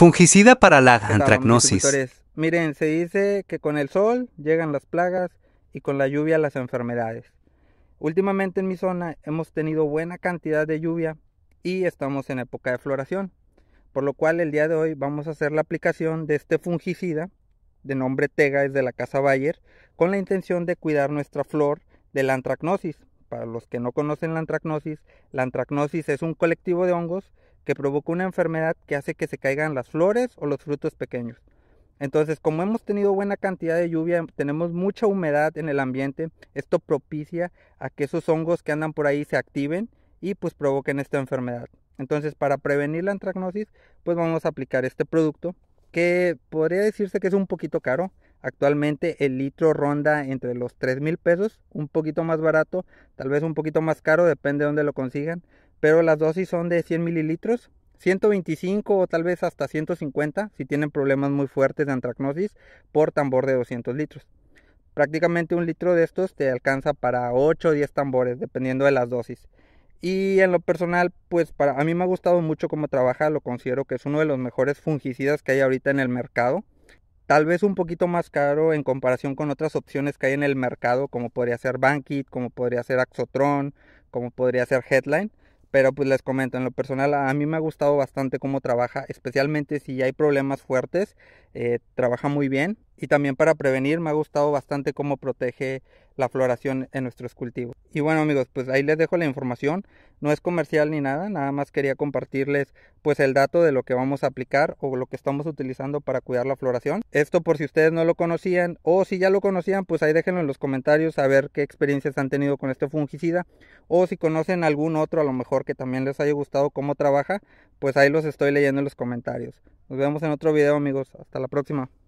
Fungicida para la antracnosis. Miren, se dice que con el sol llegan las plagas y con la lluvia las enfermedades. Últimamente en mi zona hemos tenido buena cantidad de lluvia y estamos en época de floración, por lo cual el día de hoy vamos a hacer la aplicación de este fungicida de nombre Tega es de la casa Bayer con la intención de cuidar nuestra flor de la antracnosis. Para los que no conocen la antracnosis, la antracnosis es un colectivo de hongos que provoca una enfermedad que hace que se caigan las flores o los frutos pequeños. Entonces, como hemos tenido buena cantidad de lluvia, tenemos mucha humedad en el ambiente, esto propicia a que esos hongos que andan por ahí se activen y pues provoquen esta enfermedad. Entonces, para prevenir la antracnosis, pues vamos a aplicar este producto que podría decirse que es un poquito caro. Actualmente el litro ronda entre los 3 mil pesos, un poquito más barato, tal vez un poquito más caro, depende de dónde lo consigan pero las dosis son de 100 mililitros, 125 o tal vez hasta 150 si tienen problemas muy fuertes de antracnosis por tambor de 200 litros. Prácticamente un litro de estos te alcanza para 8 o 10 tambores dependiendo de las dosis. Y en lo personal, pues para a mí me ha gustado mucho cómo trabaja, lo considero que es uno de los mejores fungicidas que hay ahorita en el mercado. Tal vez un poquito más caro en comparación con otras opciones que hay en el mercado, como podría ser Bankit, como podría ser Axotron, como podría ser Headline. Pero pues les comento, en lo personal a mí me ha gustado bastante cómo trabaja, especialmente si hay problemas fuertes, eh, trabaja muy bien, y también para prevenir me ha gustado bastante cómo protege la floración en nuestros cultivos. Y bueno amigos, pues ahí les dejo la información, no es comercial ni nada, nada más quería compartirles pues el dato de lo que vamos a aplicar o lo que estamos utilizando para cuidar la floración. Esto por si ustedes no lo conocían o si ya lo conocían, pues ahí déjenlo en los comentarios a ver qué experiencias han tenido con este fungicida o si conocen algún otro a lo mejor que también les haya gustado cómo trabaja, pues ahí los estoy leyendo en los comentarios. Nos vemos en otro video amigos, hasta la próxima.